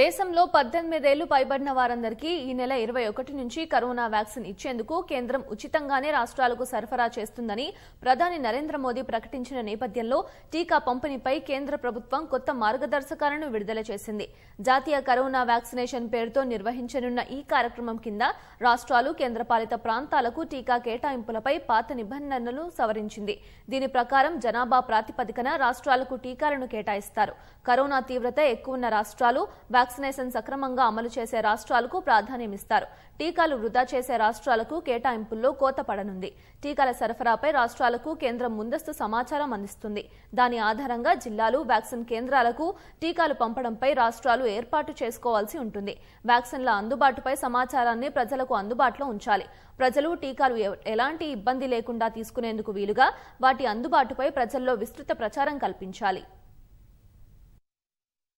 దేశంలో పద్దెనిమిదేళ్లు పైబడిన వారందరికీ ఈ నెల ఇరవై ఒకటి నుంచి కరోనా వ్యాక్సిన్ ఇచ్చేందుకు కేంద్రం ఉచితంగానే రాష్ట్రాలకు సరఫరా చేస్తుందని ప్రధాని నరేంద్ర మోదీ ప్రకటించిన నేపథ్యంలో టీకా పంపిణీపై కేంద్ర ప్రభుత్వం కొత్త మార్గదర్శకాలను విడుదల చేసింది జాతీయ కరోనా వ్యాక్సినేషన్ పేరుతో నిర్వహించనున్న ఈ కార్యక్రమం కింద రాష్ట్రాలు కేంద్రపాలిత ప్రాంతాలకు టీకా కేటాయింపులపై పాత నిబంధనలు సవరించింది దీని ప్రకారం జనాభా ప్రాతిపదికన రాష్ట్రాలకు టీకాలను కేటాయిస్తారు కరోనా తీవ్రత ఎక్కువన్న రాష్ట్రాలు వ్యాక్సినేషన్ సక్రమంగా అమలు చేసే రాష్ట్రాలకు ప్రాధాన్యమిస్తారు టీకాలు వృధా చేసే రాష్ట్రాలకు కేటాయింపుల్లో కోత పడనుంది టీకాల సరఫరాపై రాష్ట్రాలకు కేంద్రం ముందస్తు సమాచారం అందిస్తుంది దాని ఆధారంగా జిల్లాలు వ్యాక్సిన్ కేంద్రాలకు టీకాలు పంపడంపై రాష్ట్రాలు ఏర్పాటు చేసుకోవాల్సి ఉంటుంది వ్యాక్సిన్ల అందుబాటుపై సమాచారాన్ని ప్రజలకు అందుబాటులో ఉంచాలి ప్రజలు టీకాలు ఎలాంటి ఇబ్బంది లేకుండా తీసుకునేందుకు వీలుగా వాటి అందుబాటుపై ప్రజల్లో విస్తృత ప్రచారం కల్పించాలి